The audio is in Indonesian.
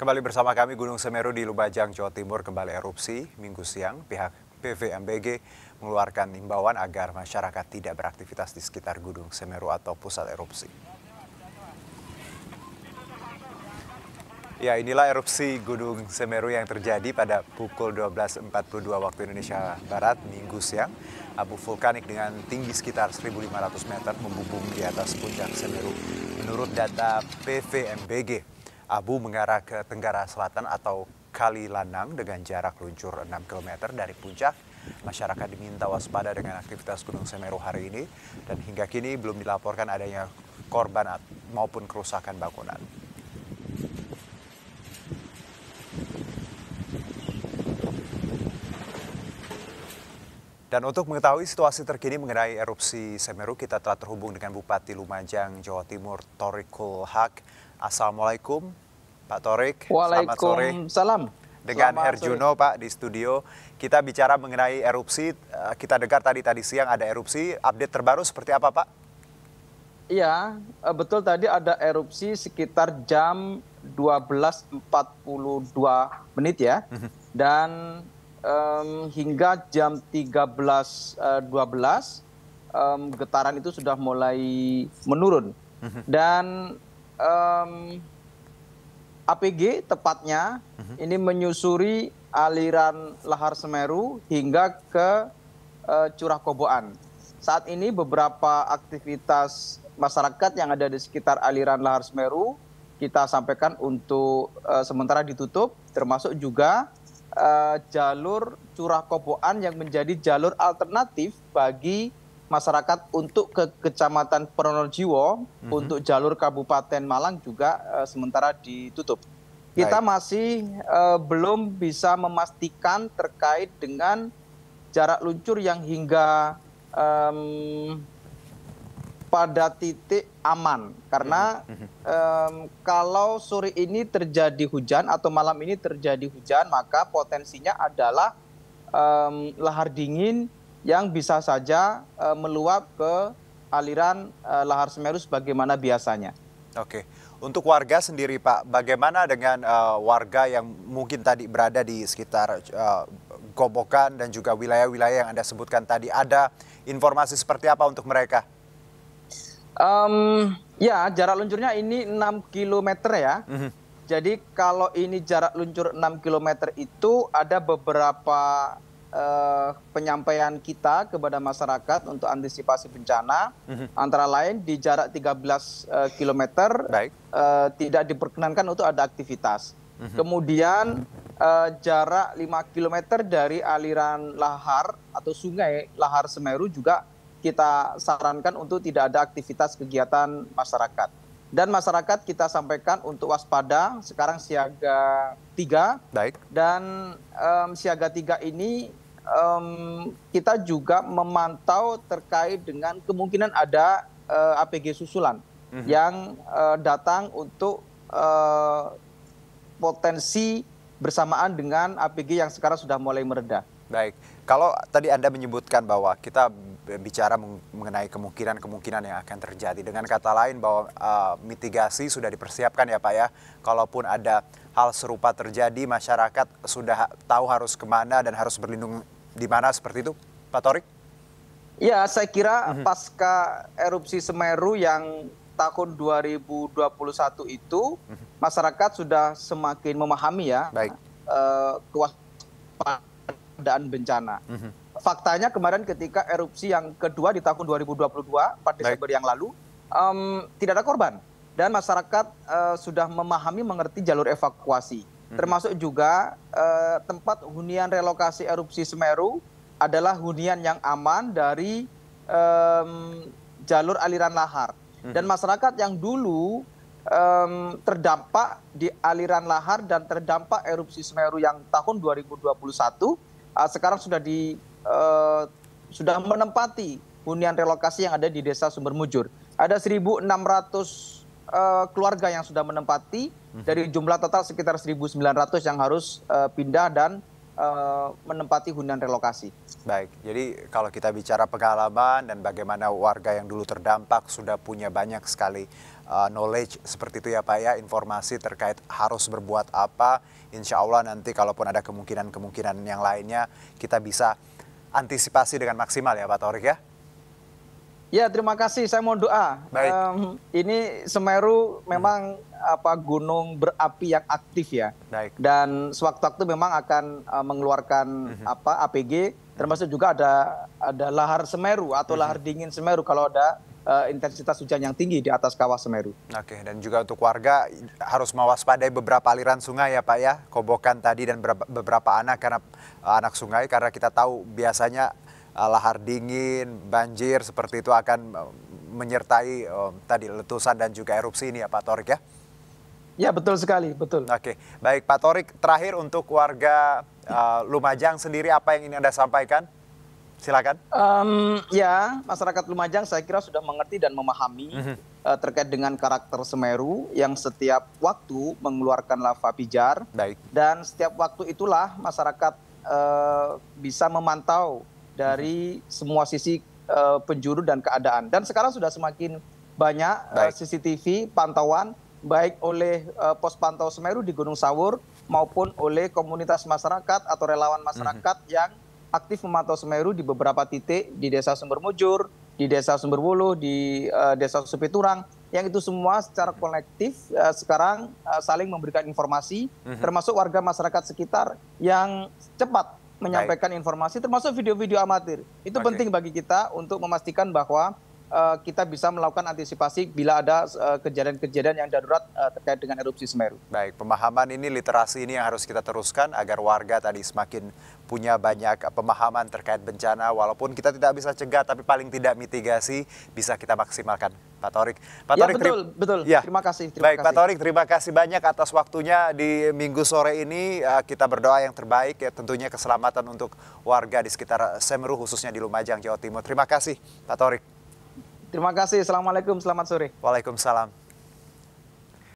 Kembali bersama kami Gunung Semeru di Lumajang, Jawa Timur kembali erupsi. Minggu siang pihak PVMBG mengeluarkan imbauan agar masyarakat tidak beraktivitas di sekitar Gunung Semeru atau pusat erupsi. Ya, inilah erupsi Gunung Semeru yang terjadi pada pukul 12.42 waktu Indonesia Barat minggu siang. Abu vulkanik dengan tinggi sekitar 1.500 meter membumbung di atas puncak Semeru. Menurut data PVMBG, Abu mengarah ke Tenggara Selatan atau Kali Lanang dengan jarak luncur 6 km dari puncak. Masyarakat diminta waspada dengan aktivitas Gunung Semeru hari ini dan hingga kini belum dilaporkan adanya korban maupun kerusakan bangunan. Dan untuk mengetahui situasi terkini mengenai erupsi Semeru, kita telah terhubung dengan Bupati Lumajang, Jawa Timur, Torikul Haq. Assalamualaikum Pak Torik. Waalaikumsalam. Dengan Selamat Herjuno sore. Pak di studio. Kita bicara mengenai erupsi. Eh, kita dengar tadi tadi siang ada erupsi. Update terbaru seperti apa Pak? Iya, eh, betul tadi ada erupsi sekitar jam 12.42 menit ya. Mhm. Dan um, hingga jam 13.12 eh, um, getaran itu sudah mulai menurun. Mhm. Dan um, APG tepatnya uh-huh. ini menyusuri aliran Lahar Semeru hingga ke uh, Curah Koboan. Saat ini beberapa aktivitas masyarakat yang ada di sekitar aliran Lahar Semeru kita sampaikan untuk uh, sementara ditutup, termasuk juga uh, jalur Curah Koboan yang menjadi jalur alternatif bagi masyarakat untuk ke Kecamatan Pronojiwo mm-hmm. untuk jalur Kabupaten Malang juga uh, sementara ditutup. Kita Baik. masih uh, belum bisa memastikan terkait dengan jarak luncur yang hingga um, pada titik aman karena um, kalau sore ini terjadi hujan atau malam ini terjadi hujan maka potensinya adalah um, lahar dingin yang bisa saja uh, meluap ke aliran uh, lahar Semeru sebagaimana biasanya. Oke, untuk warga sendiri Pak, bagaimana dengan uh, warga yang mungkin tadi berada di sekitar uh, Gobokan dan juga wilayah-wilayah yang Anda sebutkan tadi? Ada informasi seperti apa untuk mereka? Um, ya, jarak luncurnya ini 6 km ya. Mm -hmm. Jadi kalau ini jarak luncur 6 km itu ada beberapa uh, penyampaian kita kepada masyarakat untuk antisipasi bencana mm-hmm. antara lain di jarak 13 uh, km Uh, tidak diperkenankan untuk ada aktivitas. Mm-hmm. Kemudian uh, jarak 5 km dari aliran lahar atau sungai Lahar Semeru juga kita sarankan untuk tidak ada aktivitas kegiatan masyarakat dan masyarakat kita sampaikan untuk waspada sekarang siaga tiga Baik. dan um, siaga tiga ini um, kita juga memantau terkait dengan kemungkinan ada uh, eh, APG susulan mm -hmm. yang uh, datang untuk uh, potensi bersamaan dengan APG yang sekarang sudah mulai meredah. Baik, kalau tadi Anda menyebutkan bahwa kita bicara mengenai kemungkinan-kemungkinan yang akan terjadi. Dengan kata lain bahwa uh, mitigasi sudah dipersiapkan ya Pak ya. Kalaupun ada hal serupa terjadi, masyarakat sudah tahu harus kemana dan harus berlindung di mana seperti itu, Pak Torik? Ya, saya kira mm -hmm. pasca erupsi Semeru yang tahun 2021 itu, mm -hmm. masyarakat sudah semakin memahami ya Baik. Uh, kewaspadaan bencana. Mm -hmm faktanya kemarin ketika erupsi yang kedua di tahun 2022 4 Desember Baik. yang lalu um, tidak ada korban dan masyarakat uh, sudah memahami mengerti jalur evakuasi mhm. termasuk juga uh, tempat hunian relokasi erupsi Semeru adalah hunian yang aman dari um, jalur aliran lahar mhm. dan masyarakat yang dulu um, terdampak di aliran lahar dan terdampak erupsi Semeru yang tahun 2021 e, sekarang sudah di Eh, sudah menempati hunian relokasi yang ada di Desa Sumber Mujur. Ada 1.600 eh, keluarga yang sudah menempati mhm. dari jumlah total sekitar 1.900 yang harus eh, pindah dan menempati hunian relokasi. Baik, jadi kalau kita bicara pengalaman dan bagaimana warga yang dulu terdampak sudah punya banyak sekali knowledge seperti itu ya Pak ya, informasi terkait harus berbuat apa. Insya Allah nanti kalaupun ada kemungkinan-kemungkinan yang lainnya kita bisa antisipasi dengan maksimal ya Pak Torik ya. Ya terima kasih. Saya mau doa. Baik. Um, ini Semeru memang hmm. apa gunung berapi yang aktif ya. Baik. Dan sewaktu-waktu memang akan uh, mengeluarkan hmm. apa APG. Termasuk juga ada ada lahar Semeru atau hmm. lahar dingin Semeru kalau ada uh, intensitas hujan yang tinggi di atas kawah Semeru. Oke, dan juga untuk warga harus mewaspadai beberapa aliran sungai ya Pak ya, kobokan tadi dan beberapa anak karena uh, anak sungai karena kita tahu biasanya uh, lahar dingin, banjir seperti itu akan uh, menyertai uh, tadi letusan dan juga erupsi ini ya Pak Torik ya. Ya betul sekali, betul. Oke, baik Pak Torik, terakhir untuk warga uh, Lumajang sendiri apa yang ingin Anda sampaikan? Silakan. Um, ya, masyarakat Lumajang saya kira sudah mengerti dan memahami mm -hmm. uh, terkait dengan karakter Semeru yang setiap waktu mengeluarkan lava pijar. Baik. Dan setiap waktu itulah masyarakat uh, bisa memantau dari mm -hmm. semua sisi uh, penjuru dan keadaan. Dan sekarang sudah semakin banyak uh, CCTV pantauan baik oleh uh, pos pantau Semeru di Gunung Sawur maupun oleh komunitas masyarakat atau relawan mhm. masyarakat mm -hmm. yang aktif memantau Semeru di beberapa titik di Desa Sumber Mujur, di Desa Sumber Wulu, di uh, Desa Supiturang, yang itu semua secara kolektif uh, sekarang uh, saling memberikan informasi, mm -hmm. termasuk warga masyarakat sekitar yang cepat menyampaikan Baik. informasi, termasuk video-video amatir. Itu okay. penting bagi kita untuk memastikan bahwa Eh, kita bisa melakukan antisipasi bila ada eh, kejadian-kejadian yang darurat eh, terkait dengan erupsi Semeru. Baik, pemahaman ini, literasi ini yang harus kita teruskan agar warga tadi semakin punya banyak pemahaman terkait bencana. Walaupun kita tidak bisa cegah, tapi paling tidak mitigasi bisa kita maksimalkan. Pak Torik. Pak ya, Torik, ya, betul, betul. Ya. Terima kasih. Terima Baik, kasih. Pak Torik, terima kasih banyak atas waktunya di minggu sore ini. Kita berdoa yang terbaik, ya tentunya keselamatan untuk warga di sekitar Semeru, khususnya di Lumajang, Jawa Timur. Terima kasih, Pak Torik. Terima kasih. Assalamualaikum. Selamat sore. Waalaikumsalam.